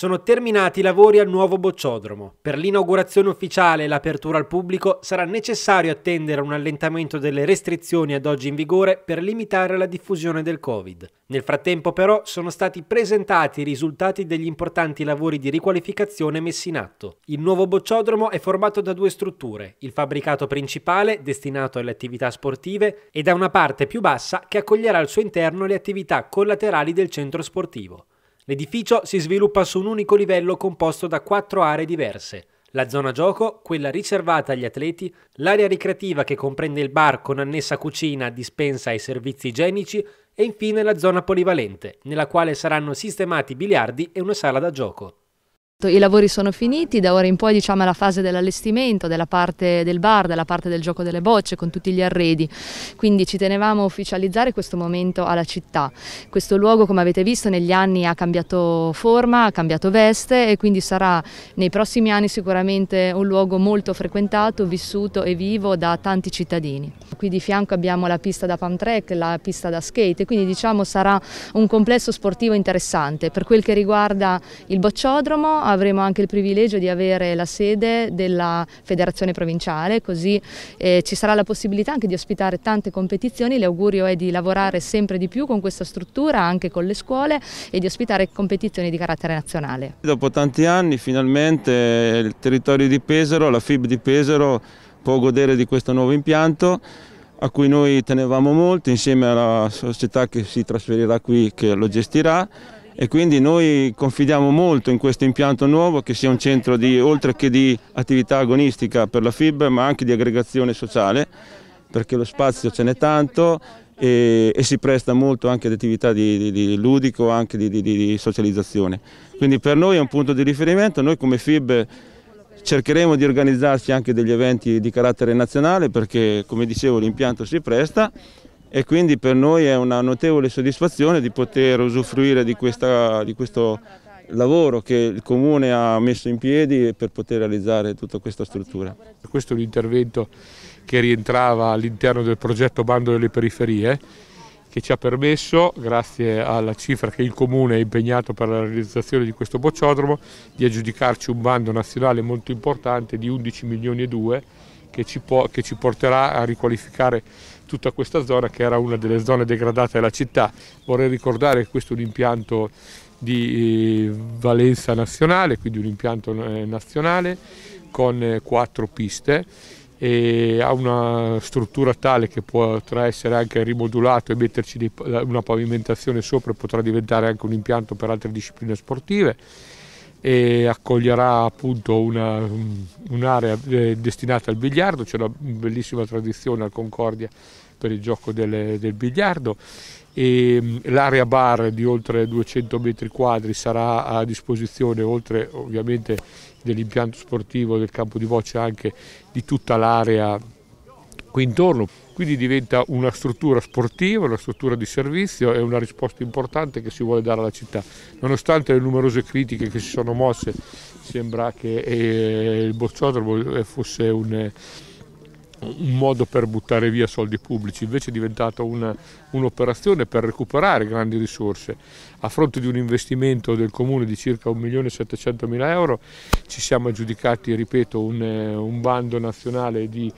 Sono terminati i lavori al nuovo bocciodromo. Per l'inaugurazione ufficiale e l'apertura al pubblico sarà necessario attendere un allentamento delle restrizioni ad oggi in vigore per limitare la diffusione del Covid. Nel frattempo però sono stati presentati i risultati degli importanti lavori di riqualificazione messi in atto. Il nuovo bocciodromo è formato da due strutture, il fabbricato principale destinato alle attività sportive e da una parte più bassa che accoglierà al suo interno le attività collaterali del centro sportivo. L'edificio si sviluppa su un unico livello composto da quattro aree diverse. La zona gioco, quella riservata agli atleti, l'area ricreativa che comprende il bar con annessa cucina, dispensa e servizi igienici e infine la zona polivalente, nella quale saranno sistemati biliardi e una sala da gioco. Esatto, I lavori sono finiti, da ora in poi diciamo la fase dell'allestimento, della parte del bar, della parte del gioco delle bocce con tutti gli arredi, quindi ci tenevamo a ufficializzare questo momento alla città. Questo luogo come avete visto negli anni ha cambiato forma, ha cambiato veste e quindi sarà nei prossimi anni sicuramente un luogo molto frequentato, vissuto e vivo da tanti cittadini. Qui di fianco abbiamo la pista da pump track, la pista da skate, quindi diciamo sarà un complesso sportivo interessante. Per quel che riguarda il bocciodromo avremo anche il privilegio di avere la sede della federazione provinciale, così eh, ci sarà la possibilità anche di ospitare tante competizioni, l'augurio è di lavorare sempre di più con questa struttura, anche con le scuole e di ospitare competizioni di carattere nazionale. Dopo tanti anni finalmente il territorio di Pesaro, la FIB di Pesaro può godere di questo nuovo impianto a cui noi tenevamo molto insieme alla società che si trasferirà qui che lo gestirà e quindi noi confidiamo molto in questo impianto nuovo che sia un centro di, oltre che di attività agonistica per la FIB ma anche di aggregazione sociale perché lo spazio ce n'è tanto e, e, si presta molto anche ad attività di, di, di ludico, anche di, socializzazione. Quindi per noi è un punto di riferimento, noi come FIB cercheremo di organizzarci anche degli eventi di carattere nazionale perché come dicevo l'impianto si presta e quindi per noi è una notevole soddisfazione di poter usufruire di, questa, di questo lavoro che il Comune ha messo in piedi per poter realizzare tutta questa struttura. Questo è un intervento che rientrava all'interno del progetto Bando delle Periferie che ci ha permesso, grazie alla cifra che il Comune ha impegnato per la realizzazione di questo bocciodromo, di aggiudicarci un bando nazionale molto importante di 11 milioni e 2 che ci, può, che ci porterà a riqualificare tutta questa zona che era una delle zone degradate della città. Vorrei ricordare che questo è un impianto di eh, valenza nazionale, quindi un impianto eh, nazionale con eh, quattro piste e ha una struttura tale che potrà essere anche rimodulato e metterci una pavimentazione sopra e potrà diventare anche un impianto per altre discipline sportive e accoglierà appunto una, un'area eh, destinata al biliardo, c'è una bellissima tradizione al Concordia per il gioco del, del biliardo e mm, l'area bar di oltre 200 metri quadri sarà a disposizione oltre ovviamente dell'impianto sportivo del campo di voce anche di tutta l'area qui intorno. Quindi diventa una struttura sportiva, una struttura di servizio e una risposta importante che si vuole dare alla città. Nonostante le numerose critiche che si sono mosse, sembra che eh, il bocciodromo fosse un, un modo per buttare via soldi pubblici, invece è diventata un'operazione per recuperare grandi risorse. A fronte di un investimento del comune di circa 1.700.000 euro ci siamo aggiudicati, ripeto, un, eh, un bando nazionale di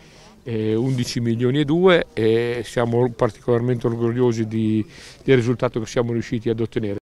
11 milioni e 2 e siamo particolarmente orgogliosi di, del risultato che siamo riusciti ad ottenere.